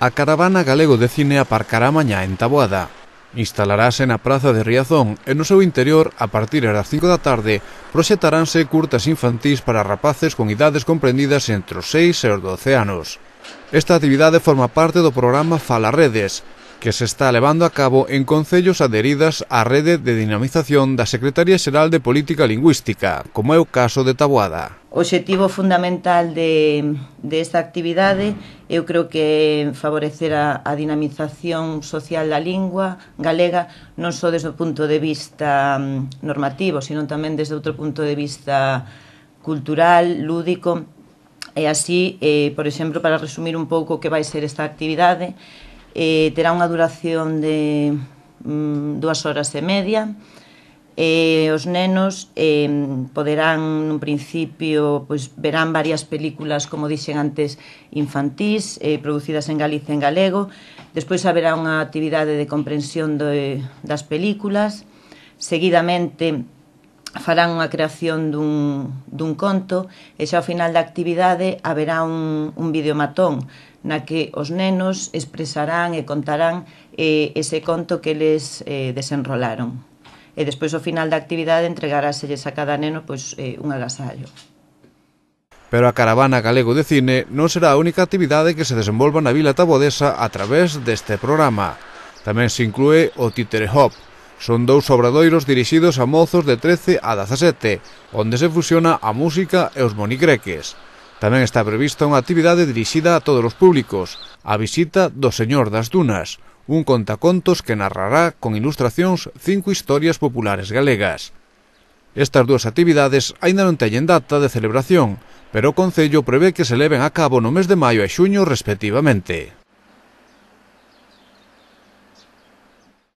A Caravana Galego de Cine aparcará mañá en Taboada. Instalarase na Praza de Riazón e no seu interior, a partir das 5 da tarde, proxetaránse curtas infantís para rapaces con idades comprendidas entre os 6 e os 12 anos. Esta actividade forma parte do programa Fala Redes, que se está levando a cabo en concellos adheridas á rede de dinamización da Secretaría Xeral de Política Lingüística, como é o caso de Taboada. O objetivo fundamental de, de esta actividade eu creo que favorecer a, a dinamización social da lingua galega non só desde o punto de vista mm, normativo, sino tamén desde outro punto de vista cultural, lúdico, e así, eh, por exemplo, para resumir un pouco o que vai ser esta actividade, eh, terá unha duración de mm, dúas horas e media, eh, os nenos eh, poderán nun principio pois, verán varias películas como dixen antes infantís eh, producidas en Galicia en galego despois haberá unha actividade de comprensión de, eh, das películas seguidamente farán unha creación dun, dun conto e xa ao final da actividade haberá un, un videomatón na que os nenos expresarán e contarán eh, ese conto que les eh, desenrolaron. E despois ao final da actividade entregaráselles a cada neno pois, eh, un agasallo. Pero a Caravana Galego de Cine non será a única actividade que se desenvolva na Vila Tabodesa a través deste programa. Tamén se inclúe o Títere Hop, Son dous obradoiros dirixidos a mozos de 13 a 17, onde se fusiona a música e os monicreques. Tamén está prevista unha actividade dirixida a todos os públicos, a visita do Señor das Dunas, un contacontos que narrará con ilustracións cinco historias populares galegas. Estas dúas actividades aínda non teñen data de celebración, pero o Concello prevé que se leven a cabo no mes de maio e xuño respectivamente.